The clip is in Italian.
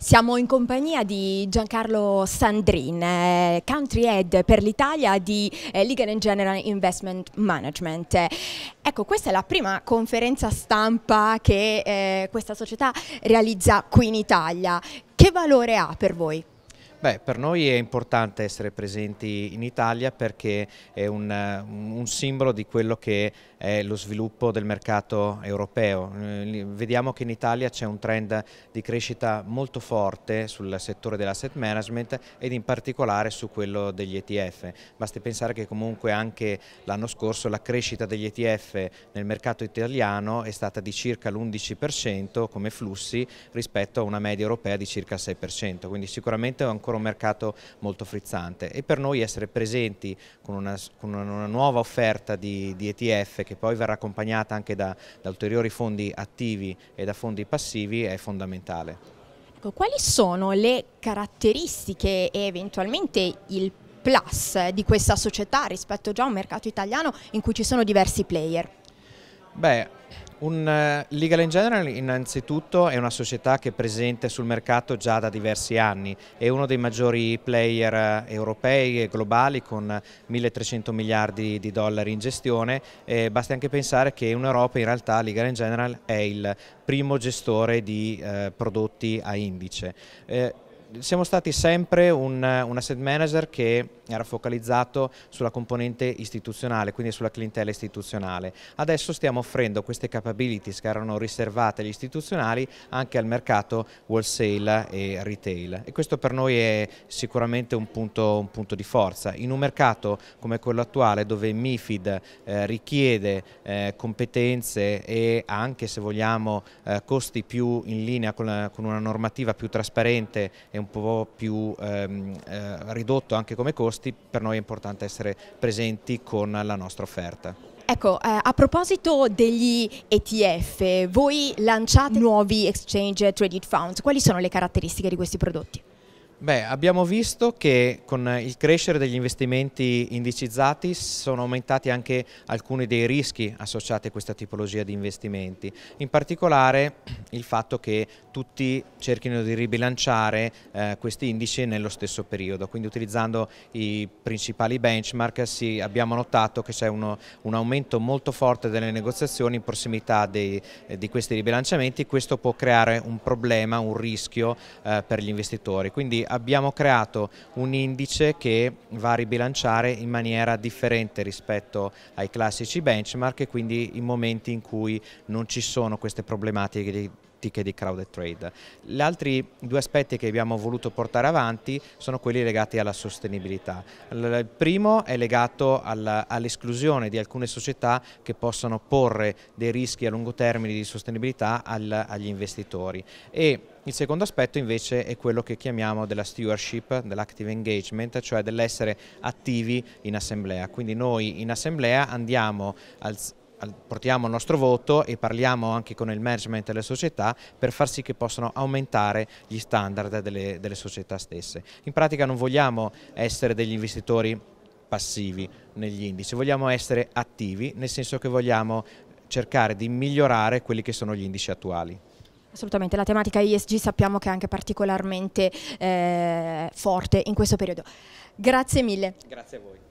Siamo in compagnia di Giancarlo Sandrin, eh, country head per l'Italia di eh, Legal and General Investment Management. Ecco, questa è la prima conferenza stampa che eh, questa società realizza qui in Italia. Che valore ha per voi? Beh, per noi è importante essere presenti in Italia perché è un, un, simbolo di quello che è lo sviluppo del mercato europeo. Eh, vediamo che in Italia c'è un trend di crescita molto forte sul settore dell'asset management ed in particolare su quello degli ETF. Basti pensare che comunque anche l'anno scorso la crescita degli ETF nel mercato italiano è stata di circa l'11% come flussi rispetto a una media europea di circa il 6%, quindi sicuramente è ancora ancora un mercato molto frizzante e per noi essere presenti con una, con una nuova offerta di, di, ETF che poi verrà accompagnata anche da, da ulteriori fondi attivi e da fondi passivi è fondamentale. Ecco, quali sono le caratteristiche e eventualmente il plus di questa società rispetto già a un mercato italiano in cui ci sono diversi player? Beh, un eh, Legal in General innanzitutto è una società che è presente sul mercato già da diversi anni, è uno dei maggiori player eh, europei e globali con 1300 miliardi di dollari in gestione e basti anche pensare che in Europa in realtà Legal in General è il primo gestore di eh, prodotti a indice. Eh, siamo stati sempre un, un asset manager che era focalizzato sulla componente istituzionale, quindi sulla clientela istituzionale. Adesso stiamo offrendo queste capabilities che erano riservate agli istituzionali anche al mercato wholesale e retail e questo per noi è sicuramente un punto, un punto di forza. In un mercato come quello attuale dove MIFID eh, richiede eh, competenze e anche se vogliamo eh, costi più in linea con, con, una normativa più trasparente e un po' più ehm, eh, ridotto anche come costi, costi, per noi è importante essere presenti con la nostra offerta. Ecco, eh, a proposito degli ETF, voi lanciate nuovi Exchange Traded Funds, quali sono le caratteristiche di questi prodotti? Beh, abbiamo visto che con il crescere degli investimenti indicizzati sono aumentati anche alcuni dei rischi associati a questa tipologia di investimenti, in particolare il fatto che tutti cerchino di ribilanciare eh, questi indici nello stesso periodo, quindi utilizzando i principali benchmark sì, abbiamo notato che c'è un aumento molto forte delle negoziazioni in prossimità dei, eh, di questi ribilanciamenti, questo può creare un problema, un rischio eh, per gli investitori. Quindi abbiamo creato un indice che va a ribilanciare in maniera differente rispetto ai classici benchmark e quindi in momenti in cui non ci sono queste problematiche di ticket di crowded trade. Gli altri due aspetti che abbiamo voluto portare avanti sono quelli legati alla sostenibilità. Il primo è legato all'esclusione di alcune società che possono porre dei rischi a lungo termine di sostenibilità agli investitori e il secondo aspetto invece è quello che chiamiamo della stewardship, dell'active engagement, cioè dell'essere attivi in assemblea. Quindi noi in assemblea andiamo portiamo il nostro voto e parliamo anche con il management delle società per far sì che possano aumentare gli standard delle, delle società stesse. In pratica non vogliamo essere degli investitori passivi negli indici, vogliamo essere attivi nel senso che vogliamo cercare di migliorare quelli che sono gli indici attuali. Assolutamente, la tematica ISG sappiamo che è anche particolarmente eh, forte in questo periodo. Grazie mille. Grazie a voi.